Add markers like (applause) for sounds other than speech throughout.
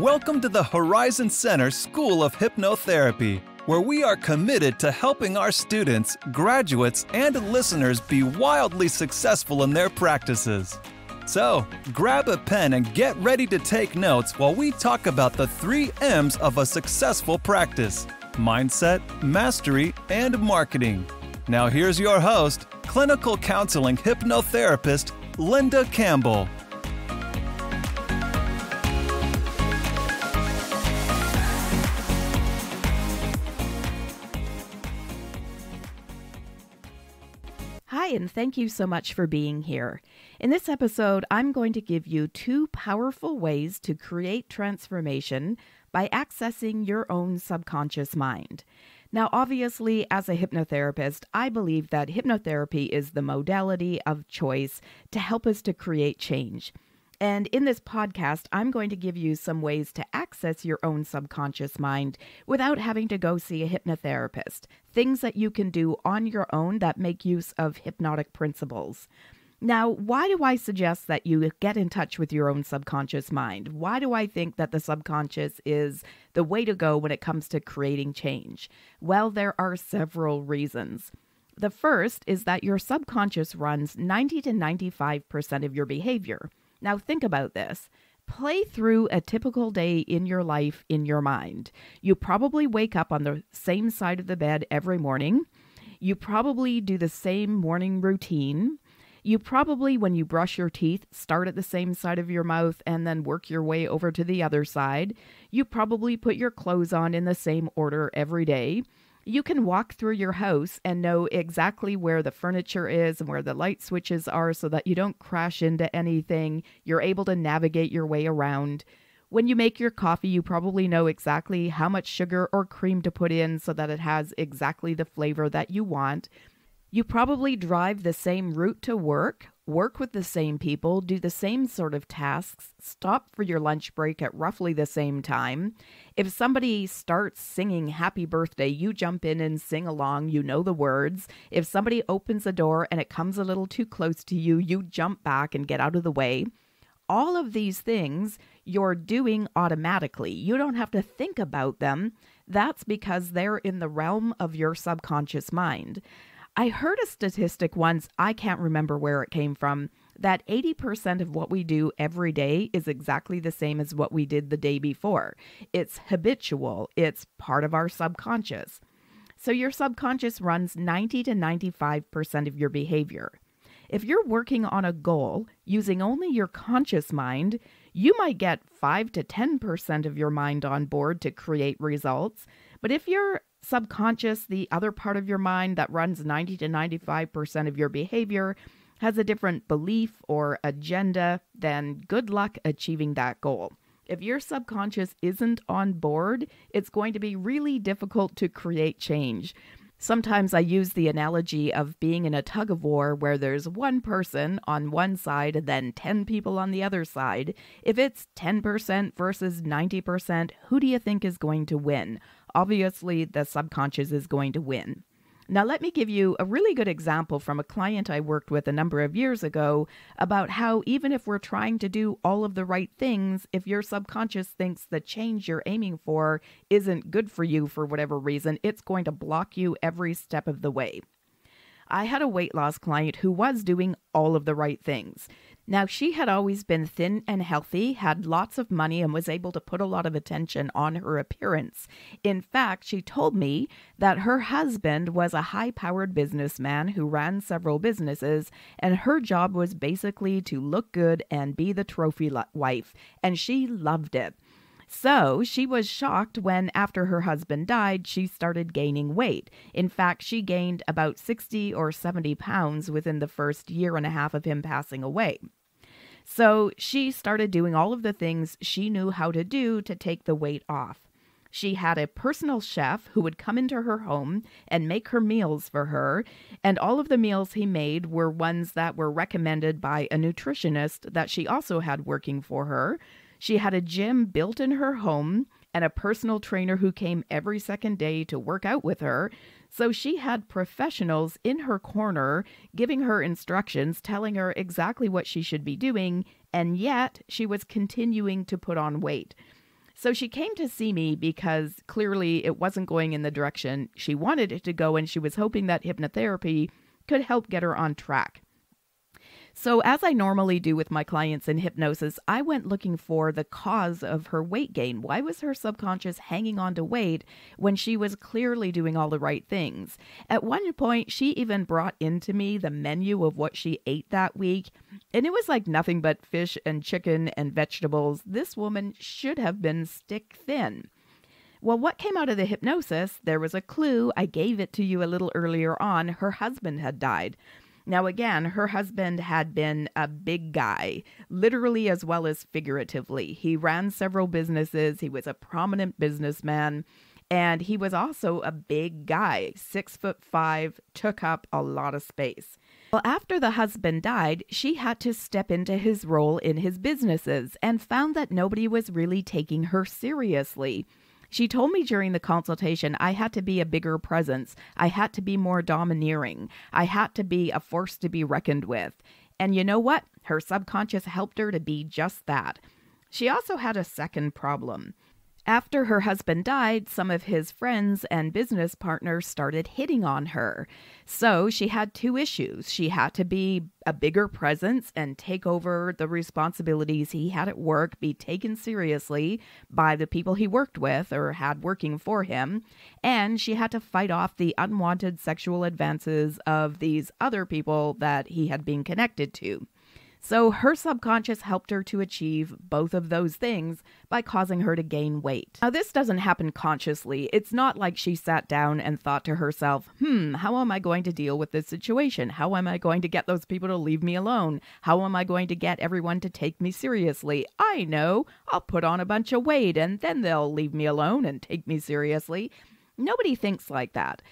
Welcome to the Horizon Center School of Hypnotherapy, where we are committed to helping our students, graduates, and listeners be wildly successful in their practices. So, grab a pen and get ready to take notes while we talk about the three M's of a successful practice mindset, mastery, and marketing. Now, here's your host, clinical counseling hypnotherapist Linda Campbell. Hi, and thank you so much for being here. In this episode, I'm going to give you two powerful ways to create transformation by accessing your own subconscious mind. Now, obviously, as a hypnotherapist, I believe that hypnotherapy is the modality of choice to help us to create change. And in this podcast, I'm going to give you some ways to access your own subconscious mind without having to go see a hypnotherapist, things that you can do on your own that make use of hypnotic principles. Now, why do I suggest that you get in touch with your own subconscious mind? Why do I think that the subconscious is the way to go when it comes to creating change? Well, there are several reasons. The first is that your subconscious runs 90 to 95% of your behavior. Now, think about this. Play through a typical day in your life in your mind. You probably wake up on the same side of the bed every morning. You probably do the same morning routine. You probably, when you brush your teeth, start at the same side of your mouth and then work your way over to the other side. You probably put your clothes on in the same order every day. You can walk through your house and know exactly where the furniture is and where the light switches are so that you don't crash into anything. You're able to navigate your way around. When you make your coffee, you probably know exactly how much sugar or cream to put in so that it has exactly the flavor that you want. You probably drive the same route to work work with the same people, do the same sort of tasks, stop for your lunch break at roughly the same time. If somebody starts singing happy birthday, you jump in and sing along, you know the words. If somebody opens a door and it comes a little too close to you, you jump back and get out of the way. All of these things you're doing automatically. You don't have to think about them. That's because they're in the realm of your subconscious mind. I heard a statistic once, I can't remember where it came from, that 80% of what we do every day is exactly the same as what we did the day before. It's habitual, it's part of our subconscious. So your subconscious runs 90 to 95% of your behavior. If you're working on a goal using only your conscious mind, you might get 5 to 10% of your mind on board to create results. But if you're subconscious, the other part of your mind that runs 90 to 95% of your behavior, has a different belief or agenda, then good luck achieving that goal. If your subconscious isn't on board, it's going to be really difficult to create change. Sometimes I use the analogy of being in a tug of war where there's one person on one side and then 10 people on the other side. If it's 10% versus 90%, who do you think is going to win? obviously the subconscious is going to win. Now, let me give you a really good example from a client I worked with a number of years ago about how, even if we're trying to do all of the right things, if your subconscious thinks the change you're aiming for isn't good for you for whatever reason, it's going to block you every step of the way. I had a weight loss client who was doing all of the right things. Now, she had always been thin and healthy, had lots of money, and was able to put a lot of attention on her appearance. In fact, she told me that her husband was a high powered businessman who ran several businesses, and her job was basically to look good and be the trophy wife, and she loved it. So she was shocked when, after her husband died, she started gaining weight. In fact, she gained about 60 or 70 pounds within the first year and a half of him passing away. So she started doing all of the things she knew how to do to take the weight off. She had a personal chef who would come into her home and make her meals for her, and all of the meals he made were ones that were recommended by a nutritionist that she also had working for her. She had a gym built in her home and a personal trainer who came every second day to work out with her. So she had professionals in her corner giving her instructions, telling her exactly what she should be doing, and yet she was continuing to put on weight. So she came to see me because clearly it wasn't going in the direction she wanted it to go, and she was hoping that hypnotherapy could help get her on track. So, as I normally do with my clients in hypnosis, I went looking for the cause of her weight gain. Why was her subconscious hanging on to weight when she was clearly doing all the right things? At one point, she even brought into me the menu of what she ate that week, and it was like nothing but fish and chicken and vegetables. This woman should have been stick thin. Well, what came out of the hypnosis, there was a clue. I gave it to you a little earlier on. Her husband had died. Now, again, her husband had been a big guy, literally as well as figuratively. He ran several businesses, he was a prominent businessman. And he was also a big guy, six foot five, took up a lot of space. Well, after the husband died, she had to step into his role in his businesses and found that nobody was really taking her seriously. She told me during the consultation I had to be a bigger presence. I had to be more domineering. I had to be a force to be reckoned with. And you know what? Her subconscious helped her to be just that. She also had a second problem. After her husband died, some of his friends and business partners started hitting on her. So she had two issues. She had to be a bigger presence and take over the responsibilities he had at work, be taken seriously by the people he worked with or had working for him, and she had to fight off the unwanted sexual advances of these other people that he had been connected to. So her subconscious helped her to achieve both of those things by causing her to gain weight. Now, this doesn't happen consciously. It's not like she sat down and thought to herself, hmm, how am I going to deal with this situation? How am I going to get those people to leave me alone? How am I going to get everyone to take me seriously? I know, I'll put on a bunch of weight and then they'll leave me alone and take me seriously. Nobody thinks like that.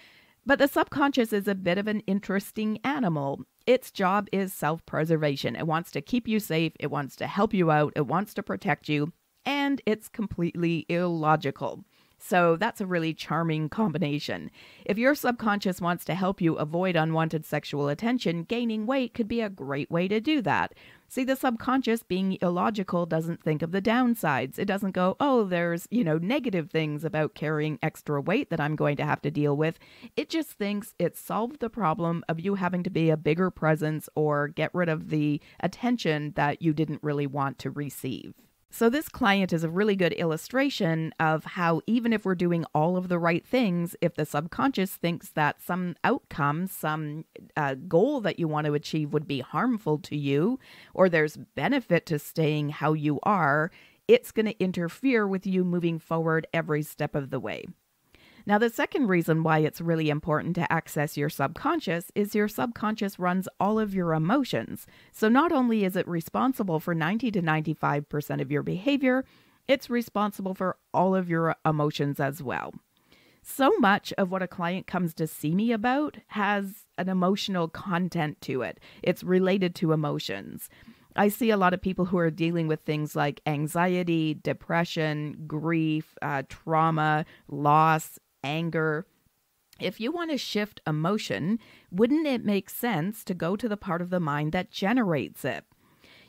But the subconscious is a bit of an interesting animal. Its job is self preservation. It wants to keep you safe, it wants to help you out, it wants to protect you, and it's completely illogical. So that's a really charming combination. If your subconscious wants to help you avoid unwanted sexual attention, gaining weight could be a great way to do that. See, the subconscious being illogical doesn't think of the downsides. It doesn't go, oh, there's, you know, negative things about carrying extra weight that I'm going to have to deal with. It just thinks it solved the problem of you having to be a bigger presence or get rid of the attention that you didn't really want to receive. So, this client is a really good illustration of how, even if we're doing all of the right things, if the subconscious thinks that some outcome, some uh, goal that you want to achieve would be harmful to you, or there's benefit to staying how you are, it's going to interfere with you moving forward every step of the way. Now, the second reason why it's really important to access your subconscious is your subconscious runs all of your emotions. So, not only is it responsible for 90 to 95% of your behavior, it's responsible for all of your emotions as well. So much of what a client comes to see me about has an emotional content to it, it's related to emotions. I see a lot of people who are dealing with things like anxiety, depression, grief, uh, trauma, loss, anger. If you want to shift emotion, wouldn't it make sense to go to the part of the mind that generates it?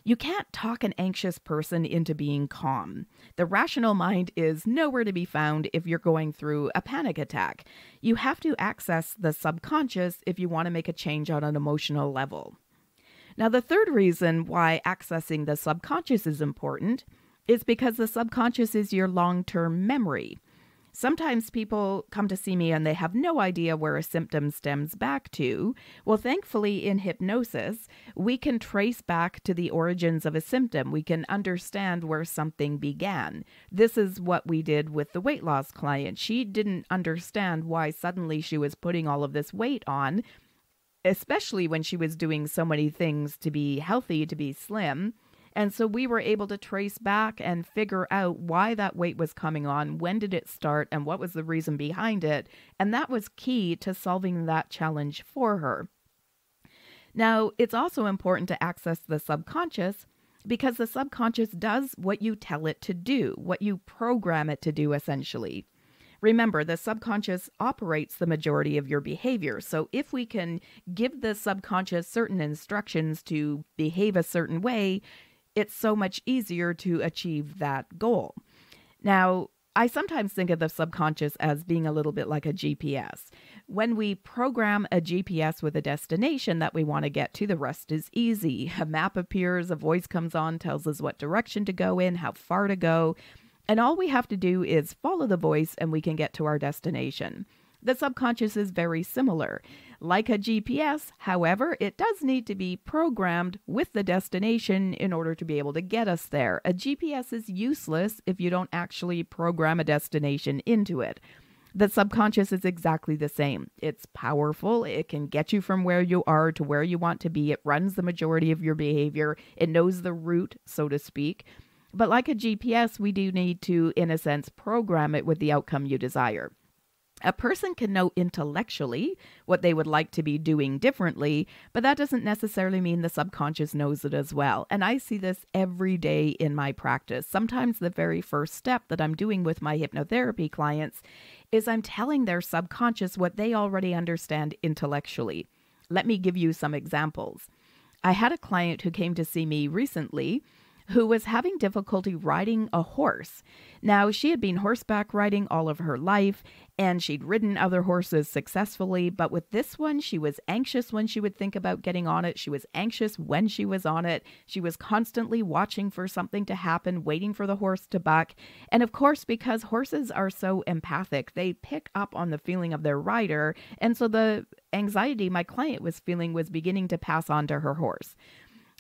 You can't talk an anxious person into being calm. The rational mind is nowhere to be found if you're going through a panic attack. You have to access the subconscious if you want to make a change on an emotional level. Now, the third reason why accessing the subconscious is important is because the subconscious is your long term memory. Sometimes people come to see me and they have no idea where a symptom stems back to. Well, thankfully, in hypnosis, we can trace back to the origins of a symptom. We can understand where something began. This is what we did with the weight loss client. She didn't understand why suddenly she was putting all of this weight on, especially when she was doing so many things to be healthy, to be slim. And so we were able to trace back and figure out why that weight was coming on, when did it start, and what was the reason behind it. And that was key to solving that challenge for her. Now, it's also important to access the subconscious because the subconscious does what you tell it to do, what you program it to do, essentially. Remember, the subconscious operates the majority of your behavior. So, if we can give the subconscious certain instructions to behave a certain way, it's so much easier to achieve that goal. Now, I sometimes think of the subconscious as being a little bit like a GPS. When we program a GPS with a destination that we want to get to, the rest is easy. A map appears, a voice comes on, tells us what direction to go in, how far to go, and all we have to do is follow the voice and we can get to our destination. The subconscious is very similar. Like a GPS, however, it does need to be programmed with the destination in order to be able to get us there. A GPS is useless if you don't actually program a destination into it. The subconscious is exactly the same. It's powerful. It can get you from where you are to where you want to be. It runs the majority of your behavior. It knows the route, so to speak. But like a GPS, we do need to, in a sense, program it with the outcome you desire. A person can know intellectually what they would like to be doing differently, but that doesn't necessarily mean the subconscious knows it as well. And I see this every day in my practice. Sometimes the very first step that I'm doing with my hypnotherapy clients is I'm telling their subconscious what they already understand intellectually. Let me give you some examples. I had a client who came to see me recently who was having difficulty riding a horse. Now, she had been horseback riding all of her life, and she'd ridden other horses successfully, but with this one, she was anxious when she would think about getting on it. She was anxious when she was on it. She was constantly watching for something to happen, waiting for the horse to buck. And of course, because horses are so empathic, they pick up on the feeling of their rider. And so the anxiety my client was feeling was beginning to pass on to her horse.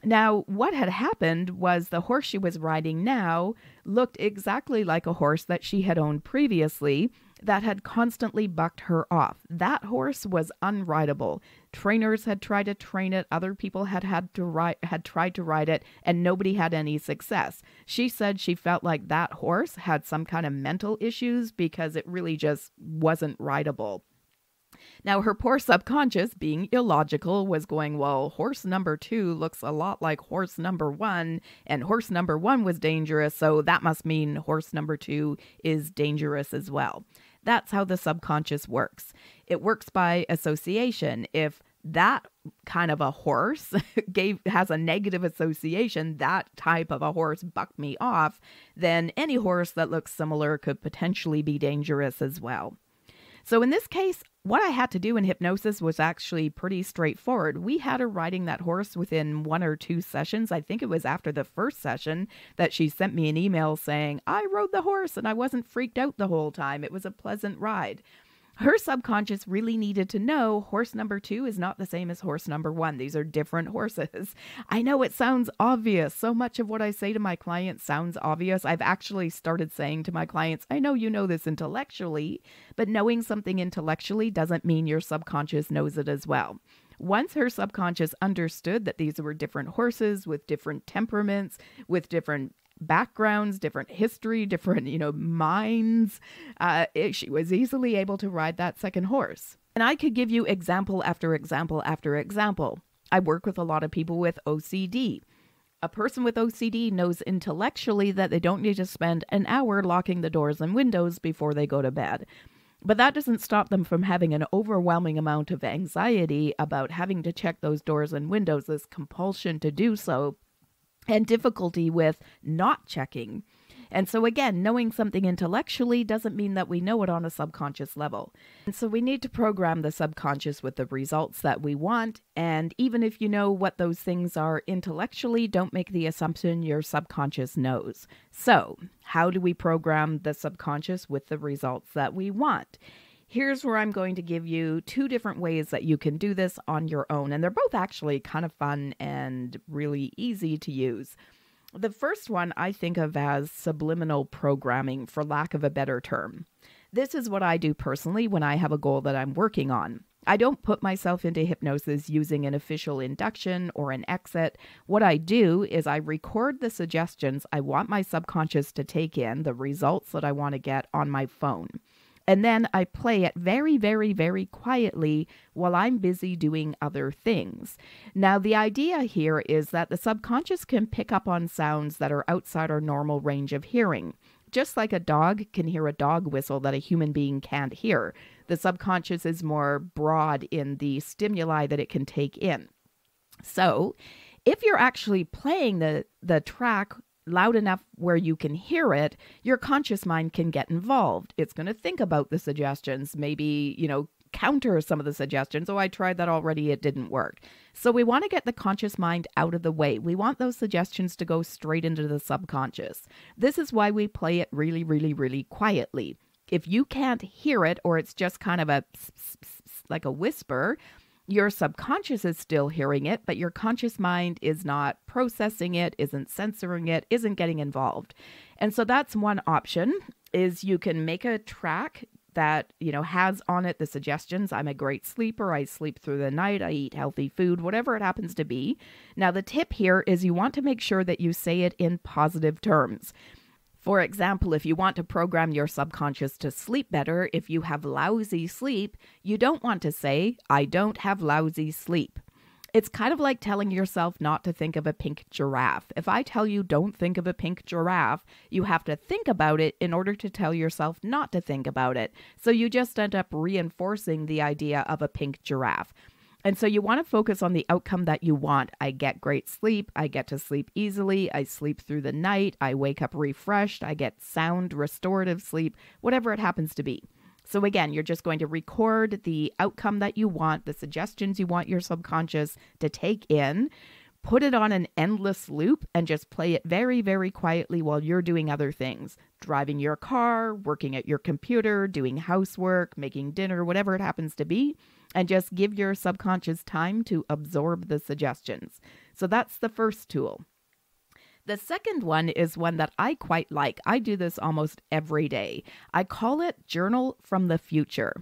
Now, what had happened was the horse she was riding now looked exactly like a horse that she had owned previously that had constantly bucked her off. That horse was unridable. Trainers had tried to train it, other people had had to ride had tried to ride it and nobody had any success. She said she felt like that horse had some kind of mental issues because it really just wasn't rideable. Now, her poor subconscious, being illogical, was going, Well, horse number two looks a lot like horse number one, and horse number one was dangerous, so that must mean horse number two is dangerous as well. That's how the subconscious works. It works by association. If that kind of a horse (laughs) gave has a negative association that type of a horse bucked me off then any horse that looks similar could potentially be dangerous as well so in this case, what I had to do in hypnosis was actually pretty straightforward. We had her riding that horse within one or two sessions. I think it was after the first session that she sent me an email saying, I rode the horse and I wasn't freaked out the whole time. It was a pleasant ride. Her subconscious really needed to know horse number two is not the same as horse number one. These are different horses. (laughs) I know it sounds obvious. So much of what I say to my clients sounds obvious. I've actually started saying to my clients, I know you know this intellectually, but knowing something intellectually doesn't mean your subconscious knows it as well. Once her subconscious understood that these were different horses with different temperaments, with different backgrounds, different history, different, you know, minds. Uh, she was easily able to ride that second horse. And I could give you example after example after example. I work with a lot of people with OCD. A person with OCD knows intellectually that they don't need to spend an hour locking the doors and windows before they go to bed. But that doesn't stop them from having an overwhelming amount of anxiety about having to check those doors and windows, this compulsion to do so and difficulty with not checking. And so, again, knowing something intellectually doesn't mean that we know it on a subconscious level. And so, we need to program the subconscious with the results that we want. And even if you know what those things are intellectually, don't make the assumption your subconscious knows. So, how do we program the subconscious with the results that we want? here's where I'm going to give you two different ways that you can do this on your own. And they're both actually kind of fun and really easy to use. The first one I think of as subliminal programming, for lack of a better term. This is what I do personally when I have a goal that I'm working on. I don't put myself into hypnosis using an official induction or an exit. What I do is I record the suggestions I want my subconscious to take in, the results that I want to get on my phone. And then I play it very, very, very quietly while I'm busy doing other things. Now, the idea here is that the subconscious can pick up on sounds that are outside our normal range of hearing. Just like a dog can hear a dog whistle that a human being can't hear, the subconscious is more broad in the stimuli that it can take in. So, if you're actually playing the the track loud enough where you can hear it, your conscious mind can get involved. It's going to think about the suggestions, maybe, you know, counter some of the suggestions. Oh, I tried that already, it didn't work. So we want to get the conscious mind out of the way. We want those suggestions to go straight into the subconscious. This is why we play it really, really, really quietly. If you can't hear it or it's just kind of a like a whisper, your subconscious is still hearing it, but your conscious mind is not processing it, isn't censoring it, isn't getting involved. And so that's one option is you can make a track that, you know, has on it the suggestions, I'm a great sleeper, I sleep through the night, I eat healthy food, whatever it happens to be. Now the tip here is you want to make sure that you say it in positive terms. For example, if you want to program your subconscious to sleep better, if you have lousy sleep, you don't want to say, I don't have lousy sleep. It's kind of like telling yourself not to think of a pink giraffe. If I tell you don't think of a pink giraffe, you have to think about it in order to tell yourself not to think about it. So you just end up reinforcing the idea of a pink giraffe. And so you want to focus on the outcome that you want. I get great sleep. I get to sleep easily. I sleep through the night. I wake up refreshed. I get sound, restorative sleep, whatever it happens to be. So, again, you're just going to record the outcome that you want, the suggestions you want your subconscious to take in, put it on an endless loop, and just play it very, very quietly while you're doing other things driving your car, working at your computer, doing housework, making dinner, whatever it happens to be and just give your subconscious time to absorb the suggestions. So that's the first tool. The second one is one that I quite like. I do this almost every day. I call it Journal from the Future.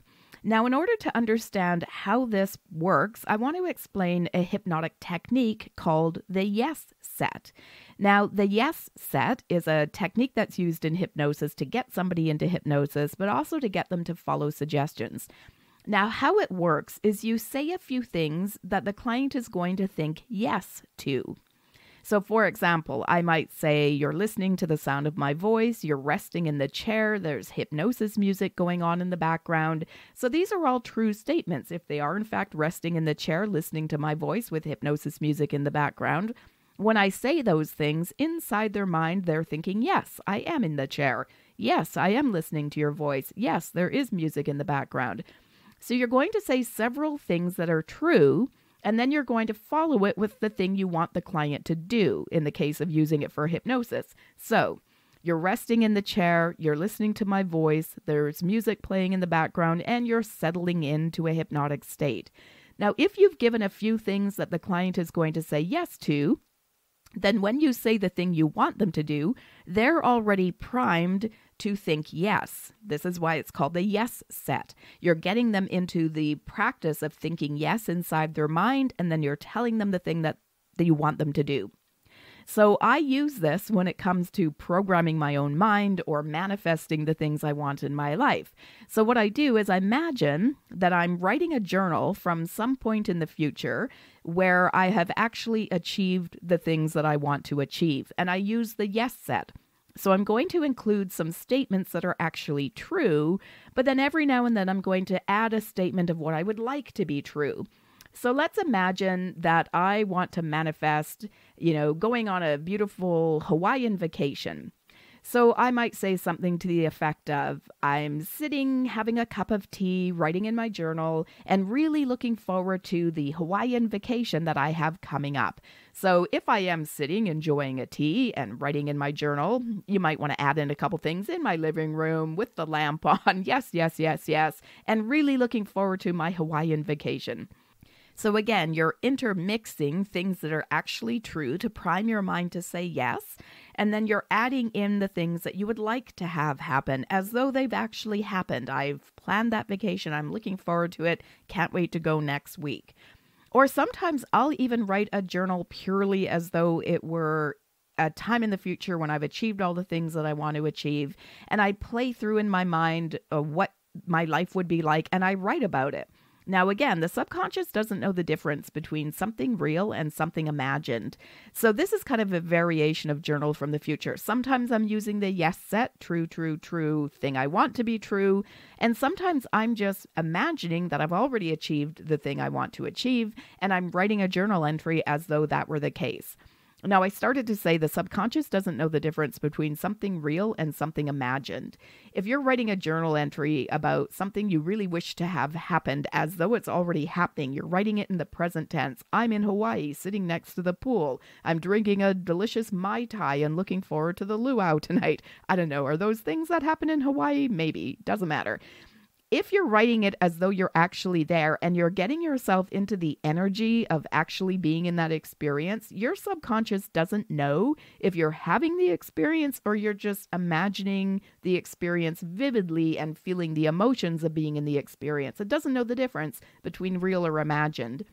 Now, in order to understand how this works, I want to explain a hypnotic technique called the yes set. Now, the yes set is a technique that's used in hypnosis to get somebody into hypnosis, but also to get them to follow suggestions. Now, how it works is you say a few things that the client is going to think yes to. So, for example, I might say, You're listening to the sound of my voice, you're resting in the chair, there's hypnosis music going on in the background. So, these are all true statements. If they are, in fact, resting in the chair, listening to my voice with hypnosis music in the background, when I say those things, inside their mind, they're thinking, Yes, I am in the chair. Yes, I am listening to your voice. Yes, there is music in the background. So you're going to say several things that are true, and then you're going to follow it with the thing you want the client to do in the case of using it for hypnosis. So you're resting in the chair, you're listening to my voice, there's music playing in the background, and you're settling into a hypnotic state. Now, if you've given a few things that the client is going to say yes to, then when you say the thing you want them to do, they're already primed to think yes. This is why it's called the yes set. You're getting them into the practice of thinking yes inside their mind, and then you're telling them the thing that, that you want them to do. So I use this when it comes to programming my own mind or manifesting the things I want in my life. So what I do is I imagine that I'm writing a journal from some point in the future where I have actually achieved the things that I want to achieve. And I use the yes set. So I'm going to include some statements that are actually true, but then every now and then I'm going to add a statement of what I would like to be true. So let's imagine that I want to manifest, you know, going on a beautiful Hawaiian vacation. So I might say something to the effect of I'm sitting having a cup of tea, writing in my journal, and really looking forward to the Hawaiian vacation that I have coming up. So if I am sitting enjoying a tea and writing in my journal, you might want to add in a couple things in my living room with the lamp (laughs) on. Yes, yes, yes, yes. And really looking forward to my Hawaiian vacation. So, again, you're intermixing things that are actually true to prime your mind to say yes and then you're adding in the things that you would like to have happen as though they've actually happened. I've planned that vacation. I'm looking forward to it. Can't wait to go next week. Or sometimes I'll even write a journal purely as though it were a time in the future when I've achieved all the things that I want to achieve. And I play through in my mind uh, what my life would be like and I write about it. Now, again, the subconscious doesn't know the difference between something real and something imagined. So, this is kind of a variation of Journal from the Future. Sometimes I'm using the yes set, true, true, true, thing I want to be true. And sometimes I'm just imagining that I've already achieved the thing I want to achieve, and I'm writing a journal entry as though that were the case. Now, I started to say the subconscious doesn't know the difference between something real and something imagined. If you're writing a journal entry about something you really wish to have happened as though it's already happening, you're writing it in the present tense. I'm in Hawaii, sitting next to the pool. I'm drinking a delicious Mai Tai and looking forward to the luau (laughs) tonight. I don't know. Are those things that happen in Hawaii? Maybe. Doesn't matter if you're writing it as though you're actually there and you're getting yourself into the energy of actually being in that experience, your subconscious doesn't know if you're having the experience or you're just imagining the experience vividly and feeling the emotions of being in the experience. It doesn't know the difference between real or imagined.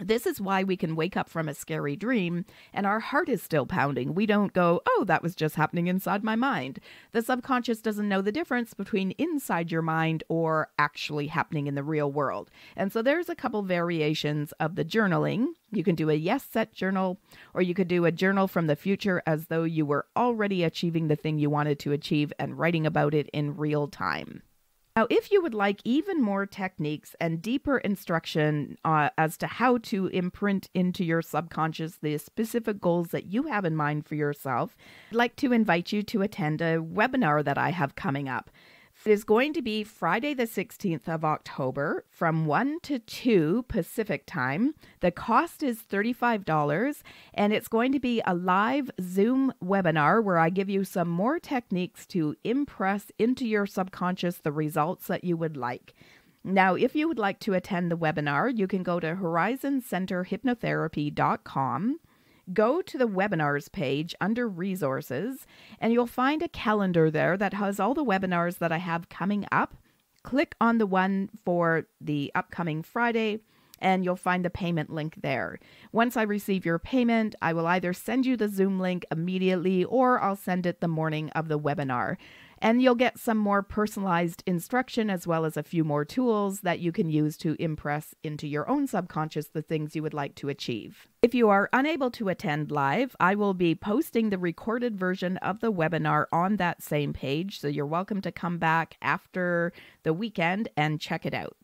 This is why we can wake up from a scary dream and our heart is still pounding. We don't go, oh, that was just happening inside my mind. The subconscious doesn't know the difference between inside your mind or actually happening in the real world. And so there's a couple variations of the journaling. You can do a yes set journal, or you could do a journal from the future as though you were already achieving the thing you wanted to achieve and writing about it in real time. Now, if you would like even more techniques and deeper instruction uh, as to how to imprint into your subconscious the specific goals that you have in mind for yourself, I'd like to invite you to attend a webinar that I have coming up. It is going to be Friday, the 16th of October from 1 to 2 Pacific time. The cost is $35, and it's going to be a live Zoom webinar where I give you some more techniques to impress into your subconscious the results that you would like. Now, if you would like to attend the webinar, you can go to horizoncenterhypnotherapy.com go to the webinars page under resources, and you'll find a calendar there that has all the webinars that I have coming up. Click on the one for the upcoming Friday, and you'll find the payment link there. Once I receive your payment, I will either send you the Zoom link immediately or I'll send it the morning of the webinar. And you'll get some more personalized instruction as well as a few more tools that you can use to impress into your own subconscious the things you would like to achieve. If you are unable to attend live, I will be posting the recorded version of the webinar on that same page, so you're welcome to come back after the weekend and check it out.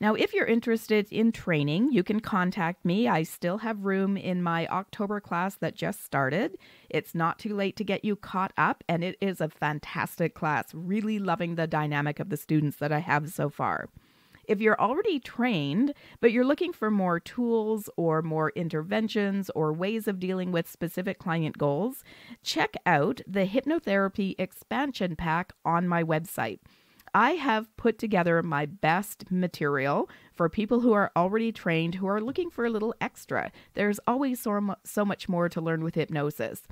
Now, if you're interested in training, you can contact me. I still have room in my October class that just started. It's not too late to get you caught up, and it is a fantastic class. Really loving the dynamic of the students that I have so far. If you're already trained, but you're looking for more tools or more interventions or ways of dealing with specific client goals, check out the Hypnotherapy Expansion Pack on my website. I have put together my best material for people who are already trained who are looking for a little extra. There's always so, so much more to learn with hypnosis.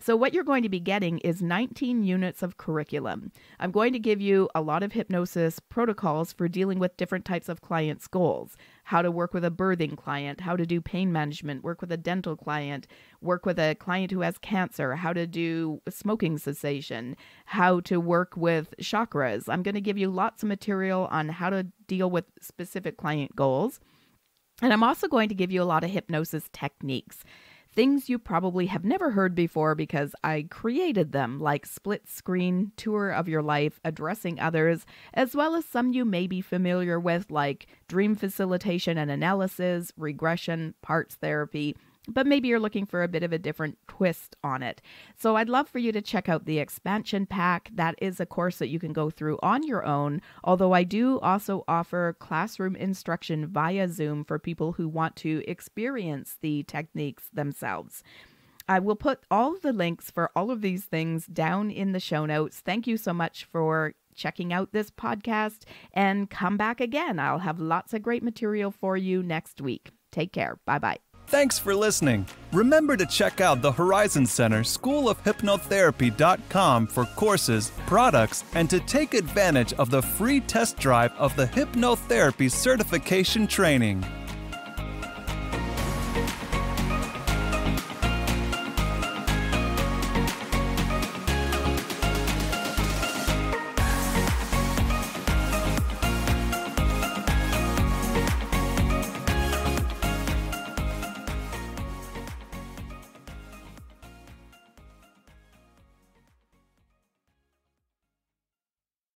So, what you're going to be getting is 19 units of curriculum. I'm going to give you a lot of hypnosis protocols for dealing with different types of clients' goals how to work with a birthing client, how to do pain management, work with a dental client, work with a client who has cancer, how to do smoking cessation, how to work with chakras. I'm going to give you lots of material on how to deal with specific client goals. And I'm also going to give you a lot of hypnosis techniques things you probably have never heard before because I created them, like split screen tour of your life, addressing others, as well as some you may be familiar with, like dream facilitation and analysis, regression, parts therapy, but maybe you're looking for a bit of a different twist on it. So I'd love for you to check out the expansion pack. That is a course that you can go through on your own, although I do also offer classroom instruction via Zoom for people who want to experience the techniques themselves. I will put all the links for all of these things down in the show notes. Thank you so much for checking out this podcast and come back again. I'll have lots of great material for you next week. Take care. Bye bye. Thanks for listening. Remember to check out the Horizon Center School of Hypnotherapy.com for courses, products, and to take advantage of the free test drive of the Hypnotherapy Certification Training.